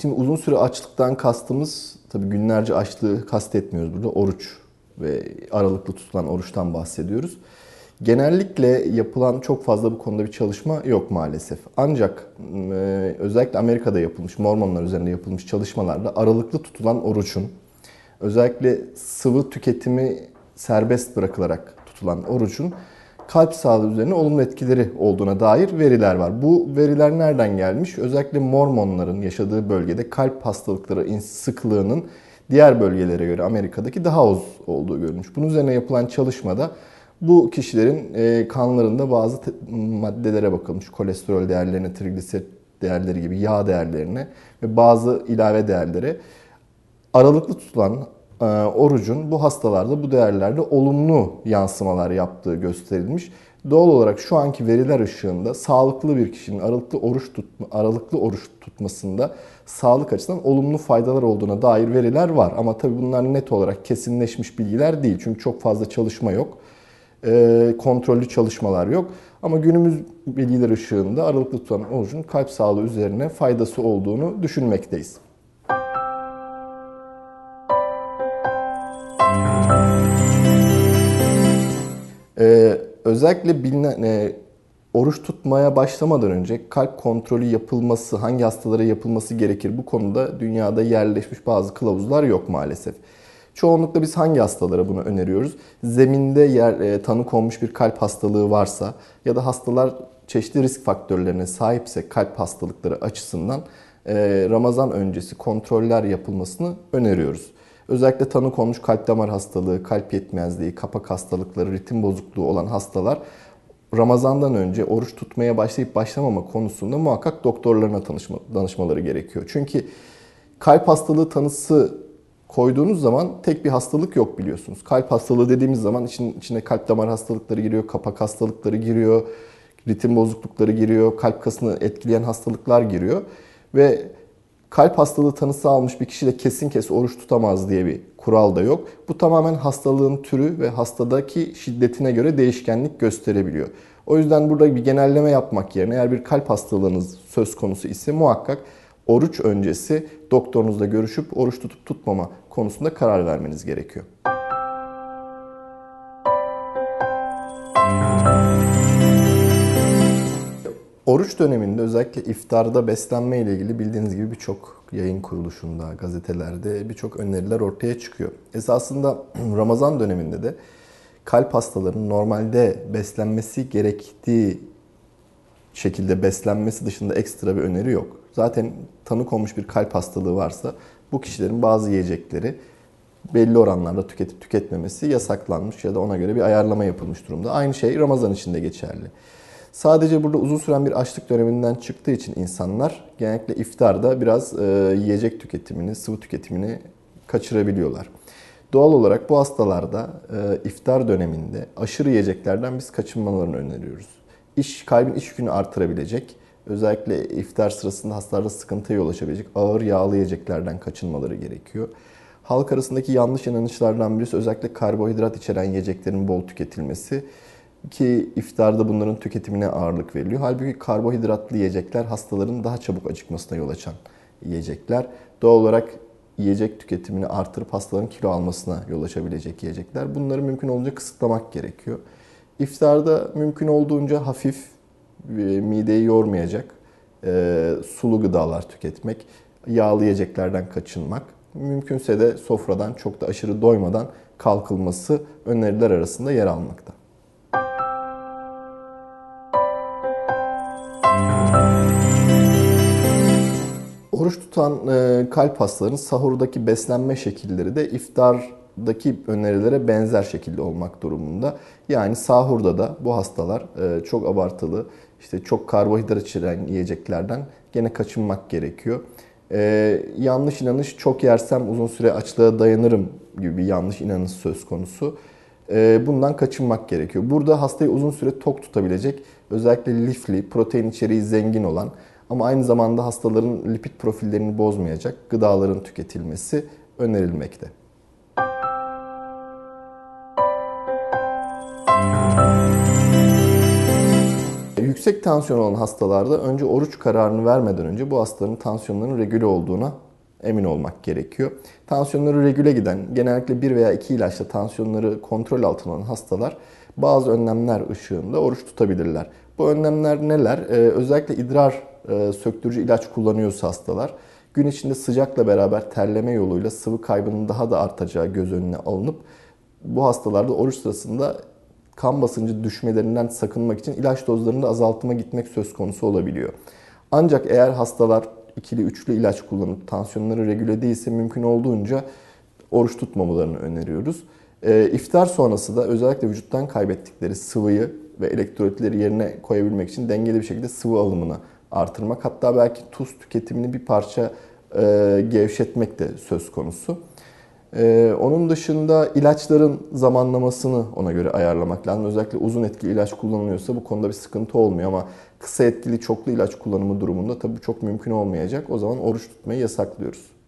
Şimdi uzun süre açlıktan kastımız tabi günlerce açlığı kastetmiyoruz burada oruç ve aralıklı tutulan oruçtan bahsediyoruz. Genellikle yapılan çok fazla bu konuda bir çalışma yok maalesef. Ancak e, özellikle Amerika'da yapılmış, mormonlar üzerinde yapılmış çalışmalarda aralıklı tutulan oruçun özellikle sıvı tüketimi serbest bırakılarak tutulan orucun kalp sağlığı üzerine olumlu etkileri olduğuna dair veriler var. Bu veriler nereden gelmiş? Özellikle Mormonların yaşadığı bölgede kalp hastalıkları sıklığının diğer bölgelere göre Amerika'daki daha az olduğu görülmüş. Bunun üzerine yapılan çalışmada bu kişilerin e, kanlarında bazı maddelere bakılmış. Kolesterol değerlerine, trigliserit değerleri gibi yağ değerlerine ve bazı ilave değerlere aralıklı tutulan e, orucun bu hastalarda bu değerlerde olumlu yansımalar yaptığı gösterilmiş. Doğal olarak şu anki veriler ışığında sağlıklı bir kişinin aralıklı oruç tutma, aralıklı oruç tutmasında sağlık açısından olumlu faydalar olduğuna dair veriler var. Ama tabii bunlar net olarak kesinleşmiş bilgiler değil. Çünkü çok fazla çalışma yok. E, kontrollü çalışmalar yok. Ama günümüz bilgiler ışığında aralıklı tutan orucun kalp sağlığı üzerine faydası olduğunu düşünmekteyiz. Ee, özellikle bilinen, e, oruç tutmaya başlamadan önce kalp kontrolü yapılması, hangi hastalara yapılması gerekir bu konuda dünyada yerleşmiş bazı kılavuzlar yok maalesef. Çoğunlukla biz hangi hastalara bunu öneriyoruz? Zeminde yer e, tanı konmuş bir kalp hastalığı varsa ya da hastalar çeşitli risk faktörlerine sahipse kalp hastalıkları açısından e, Ramazan öncesi kontroller yapılmasını öneriyoruz. Özellikle tanı konmuş kalp damar hastalığı, kalp yetmezliği, kapak hastalıkları, ritim bozukluğu olan hastalar Ramazan'dan önce oruç tutmaya başlayıp başlamama konusunda muhakkak doktorlarına tanışma, danışmaları gerekiyor. Çünkü kalp hastalığı tanısı koyduğunuz zaman tek bir hastalık yok biliyorsunuz. Kalp hastalığı dediğimiz zaman için, içine kalp damar hastalıkları giriyor, kapak hastalıkları giriyor, ritim bozuklukları giriyor, kalp kasını etkileyen hastalıklar giriyor. Ve kalp hastalığı tanısı almış bir kişi de kesin kes oruç tutamaz diye bir kural da yok. Bu tamamen hastalığın türü ve hastadaki şiddetine göre değişkenlik gösterebiliyor. O yüzden burada bir genelleme yapmak yerine eğer bir kalp hastalığınız söz konusu ise muhakkak oruç öncesi doktorunuzla görüşüp oruç tutup tutmama konusunda karar vermeniz gerekiyor. Oruç döneminde özellikle iftarda beslenme ile ilgili bildiğiniz gibi birçok yayın kuruluşunda, gazetelerde birçok öneriler ortaya çıkıyor. Esasında Ramazan döneminde de kalp hastalarının normalde beslenmesi gerektiği şekilde beslenmesi dışında ekstra bir öneri yok. Zaten tanı konmuş bir kalp hastalığı varsa bu kişilerin bazı yiyecekleri belli oranlarda tüketip tüketmemesi yasaklanmış ya da ona göre bir ayarlama yapılmış durumda. Aynı şey Ramazan için de geçerli. Sadece burada uzun süren bir açlık döneminden çıktığı için insanlar genellikle iftarda biraz e, yiyecek tüketimini, sıvı tüketimini kaçırabiliyorlar. Doğal olarak bu hastalarda e, iftar döneminde aşırı yiyeceklerden biz kaçınmalarını öneriyoruz. İş, kalbin iş yükünü artırabilecek, özellikle iftar sırasında hastalarda sıkıntıya yol açabilecek ağır yağlı yiyeceklerden kaçınmaları gerekiyor. Halk arasındaki yanlış inanışlardan birisi özellikle karbonhidrat içeren yiyeceklerin bol tüketilmesi ki iftarda bunların tüketimine ağırlık veriliyor. Halbuki karbohidratlı yiyecekler hastaların daha çabuk acıkmasına yol açan yiyecekler. Doğal olarak yiyecek tüketimini artırıp hastaların kilo almasına yol açabilecek yiyecekler. Bunları mümkün olunca kısıtlamak gerekiyor. İftarda mümkün olduğunca hafif, e, mideyi yormayacak e, sulu gıdalar tüketmek, yağlı yiyeceklerden kaçınmak, mümkünse de sofradan çok da aşırı doymadan kalkılması öneriler arasında yer almakta. Oruç tutan e, kalp hastaların sahurdaki beslenme şekilleri de iftardaki önerilere benzer şekilde olmak durumunda. Yani sahurda da bu hastalar e, çok abartılı, işte çok karbohidrat içeren yiyeceklerden gene kaçınmak gerekiyor. E, yanlış inanış çok yersem uzun süre açlığa dayanırım gibi bir yanlış inanış söz konusu. E, bundan kaçınmak gerekiyor. Burada hastayı uzun süre tok tutabilecek özellikle lifli, protein içeriği zengin olan ama aynı zamanda hastaların lipid profillerini bozmayacak gıdaların tüketilmesi önerilmekte. Yüksek tansiyon olan hastalarda önce oruç kararını vermeden önce bu hastaların tansiyonlarının regüle olduğuna emin olmak gerekiyor. Tansiyonları regüle giden, genellikle bir veya iki ilaçla tansiyonları kontrol altına alan hastalar bazı önlemler ışığında oruç tutabilirler. Bu önlemler neler? Ee, özellikle idrar e, söktürücü ilaç kullanıyorsa hastalar gün içinde sıcakla beraber terleme yoluyla sıvı kaybının daha da artacağı göz önüne alınıp bu hastalarda oruç sırasında kan basıncı düşmelerinden sakınmak için ilaç dozlarını azaltıma gitmek söz konusu olabiliyor. Ancak eğer hastalar ikili üçlü ilaç kullanıp tansiyonları regüle değilse mümkün olduğunca oruç tutmamalarını öneriyoruz. E, iftar sonrası da özellikle vücuttan kaybettikleri sıvıyı ve elektrolitleri yerine koyabilmek için dengeli bir şekilde sıvı alımına artırmak hatta belki tuz tüketimini bir parça e, gevşetmek de söz konusu. E, onun dışında ilaçların zamanlamasını ona göre ayarlamak lazım. Özellikle uzun etkili ilaç kullanılıyorsa bu konuda bir sıkıntı olmuyor ama kısa etkili çoklu ilaç kullanımı durumunda tabii çok mümkün olmayacak. O zaman oruç tutmayı yasaklıyoruz.